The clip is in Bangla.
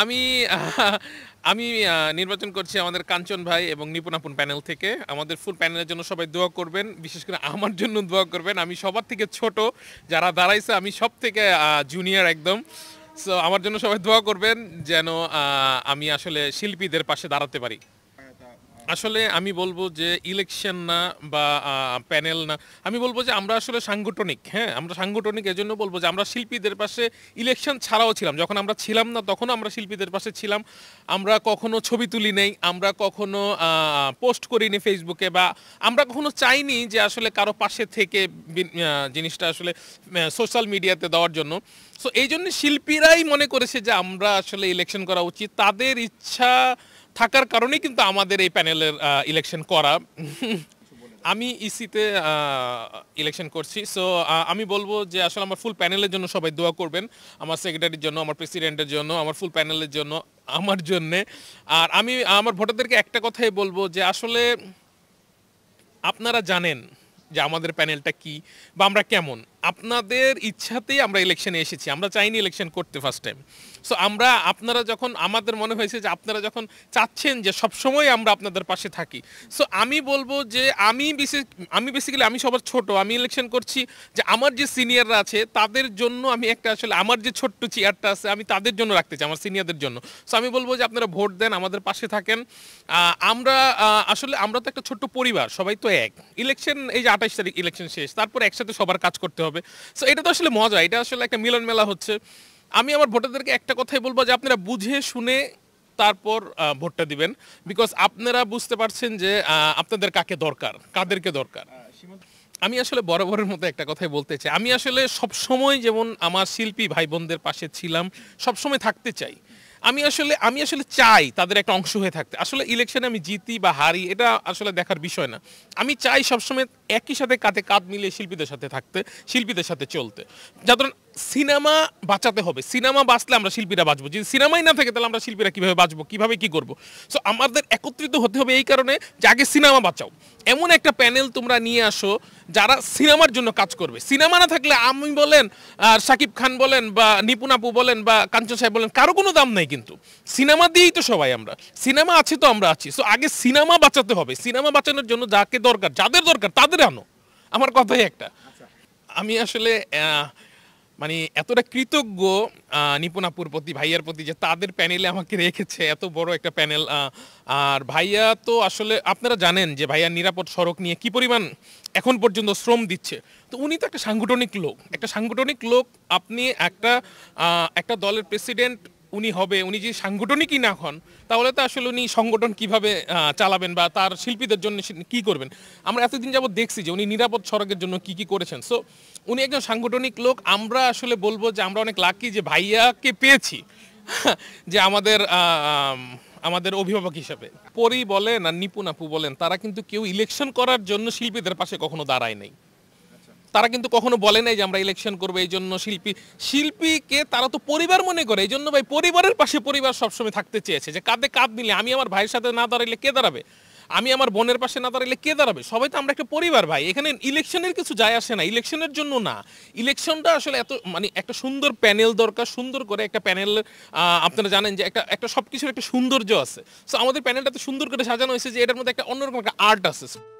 আমি আমি নির্বাচন করছি আমাদের কাঞ্চন ভাই এবং নিপুণাপুন প্যানেল থেকে আমাদের ফুল প্যানেলের জন্য সবাই দোয়া করবেন বিশেষ করে আমার জন্য দোয়া করবেন আমি সবার থেকে ছোট যারা দাঁড়াইছে আমি সব থেকে জুনিয়র একদম সো আমার জন্য সবাই দোয়া করবেন যেন আমি আসলে শিল্পীদের পাশে দাঁড়াতে পারি আসলে আমি বলবো যে ইলেকশন না বা প্যানেল না আমি বলবো যে আমরা আসলে সাংগঠনিক হ্যাঁ আমরা সাংগঠনিক এজন্য বলবো যে আমরা শিল্পীদের পাশে ইলেকশন ছাড়াও ছিলাম যখন আমরা ছিলাম না তখনও আমরা শিল্পীদের পাশে ছিলাম আমরা কখনো ছবি তুলি নেই আমরা কখনো পোস্ট করিনি ফেসবুকে বা আমরা কখনো চাইনি যে আসলে কারো পাশে থেকে জিনিসটা আসলে সোশ্যাল মিডিয়াতে দেওয়ার জন্য সো এই জন্য শিল্পীরাই মনে করেছে যে আমরা আসলে ইলেকশন করা উচিত তাদের ইচ্ছা থাকার কারণেই কিন্তু আমাদের এই প্যানেলের ইলেকশন করা আমি ইসিতে e ইলেকশন করছি সো আমি বলবো যে আসলে আমার ফুল প্যানেলের জন্য সবাই দোয়া করবেন আমার সেক্রেটারির জন্য আমার প্রেসিডেন্টের জন্য আমার ফুল প্যানেলের জন্য আমার জন্যে আর আমি আমার ভোটারদেরকে একটা কথাই বলবো যে আসলে আপনারা জানেন যে আমাদের প্যানেলটা কি বা আমরা কেমন আপনাদের ইচ্ছাতেই আমরা ইলেকশনে এসেছি আমরা চাইনি ইলেকশন করতে ফার্স্ট টাইম সো আমরা আপনারা যখন আমাদের মনে হয়েছে যে আপনারা যখন চাচ্ছেন যে সবসময় আমরা আপনাদের পাশে থাকি সো আমি বলবো যে আমি বেসিক আমি বেসিক্যালি আমি সবার ছোট আমি ইলেকশন করছি যে আমার যে সিনিয়ররা আছে তাদের জন্য আমি একটা আসলে আমার যে ছোট্ট চেয়ারটা আছে আমি তাদের জন্য রাখতে চাই আমার সিনিয়রদের জন্য সো আমি বলবো যে আপনারা ভোট দেন আমাদের পাশে থাকেন আমরা আসলে আমরা তো একটা ছোট্ট পরিবার সবাই তো এক ইলেকশন এই যে আঠাশ তারিখ ইলেকশন শেষ তারপর একসাথে সবার কাজ করতে হবে হবে সো এটা তো আসলে মজা এটা আসলে একটা মিলন মেলা হচ্ছে আমি আমার ভোটারদেরকে একটা কথাই বলবো যে আপনারা বুঝে শুনে তারপর ভোটটা দিবেন বিকজ আপনারা বুঝতে পারছেন যে আপনাদের কাকে দরকার কাদেরকে দরকার আমি আসলে বরাবরের মতো একটা কথাই বলতে চাই আমি আসলে সবসময় যেমন আমার শিল্পী ভাই বোনদের পাশে ছিলাম সবসময় থাকতে চাই আমি আসলে আমি আসলে চাই তাদের একটা অংশ হয়ে থাকতে আসলে ইলেকশনে আমি জিতি বা হারি এটা আসলে দেখার বিষয় না আমি চাই সবসময় একই সাথে কাঁধে কাঁধ মিলিয়ে শিল্পীদের সাথে থাকতে শিল্পীদের সাথে চলতে যা সিনেমা বাঁচাতে হবে সিনেমা বাঁচলে আমরা শিল্পীরা বাঁচবো যদি সিনেমাই না থাকে তাহলে আমরা শিল্পীরা কীভাবে বাঁচবো কীভাবে কী করবো সো আমাদের একত্রিত হতে হবে এই কারণে যে আগে সিনেমা বাঁচাও এমন একটা প্যানেল তোমরা নিয়ে আসো যারা সিনেমার জন্য কাজ করবে সিনেমা না থাকলে আমি বলেন আর সাকিব খান বলেন বা নিপুন আপু বলেন বা কাঞ্চন সাহেব বলেন কারো কোনো দাম নাই কিন্তু সিনেমা দিয়েই তো সবাই আমরা সিনেমা আছে তো আমরা আছি সো আগে সিনেমা বাঁচাতে হবে সিনেমা বাঁচানোর জন্য যাকে দরকার যাদের দরকার তাদের আনো আমার কথাই একটা আমি আসলে মানে এতটা কৃতজ্ঞ নিপুণাপুর প্রতি ভাইয়ার প্রতি যে তাদের প্যানেলে আমাকে রেখেছে এত বড় একটা প্যানেল আর ভাইয়া তো আসলে আপনারা জানেন যে ভাইয়া নিরাপদ সড়ক নিয়ে কি পরিমাণ এখন পর্যন্ত শ্রম দিচ্ছে তো উনি তো একটা সাংগঠনিক লোক একটা সাংগঠনিক লোক আপনি একটা একটা দলের প্রেসিডেন্ট উনি হবে উনি যে সাংগঠনিকই না হন তাহলে তো আসলে উনি সংগঠন কিভাবে চালাবেন বা তার শিল্পীদের জন্য কি করবেন আমরা এতদিন যাবত দেখছি যে উনি নিরাপদ সড়কের জন্য কি কি করেছেন সো উনি একজন সাংগঠনিক লোক আমরা আসলে বলবো যে আমরা অনেক লাকি যে ভাইয়াকে পেয়েছি যে আমাদের আমাদের অভিভাবক হিসাবে পরি বলেন আর নিপুন আপু বলেন তারা কিন্তু কেউ ইলেকশন করার জন্য শিল্পীদের পাশে কখনো দাঁড়ায় নাই তারা কিন্তু কখনো বলে নাই যে আমরা ইলেকশন করবো এই জন্য শিল্পী শিল্পীকে তারা তো পরিবার মনে করে এই জন্য ভাই পরিবারের পাশে পরিবার সবসময় থাকতে চেয়েছে যে কাঁধে কাঁধ মিলে আমি আমার ভাইয়ের সাথে না দাঁড়াইলে কে দাঁড়াবে আমি আমার বোনের পাশে না দাঁড়াইলে কে দাঁড়াবে সবাই তো আমরা একটা পরিবার ভাই এখানে ইলেকশনের কিছু যায় আসে না ইলেকশনের জন্য না ইলেকশনটা আসলে এত মানে একটা সুন্দর প্যানেল দরকার সুন্দর করে একটা প্যানেল আপনারা জানেন যে একটা একটা সব কিছুর একটা সৌন্দর্য আছে সো আমাদের প্যানেলটা তো সুন্দর করে সাজানো হয়েছে যে এটার মধ্যে একটা অন্যরকম একটা আর্ট আছে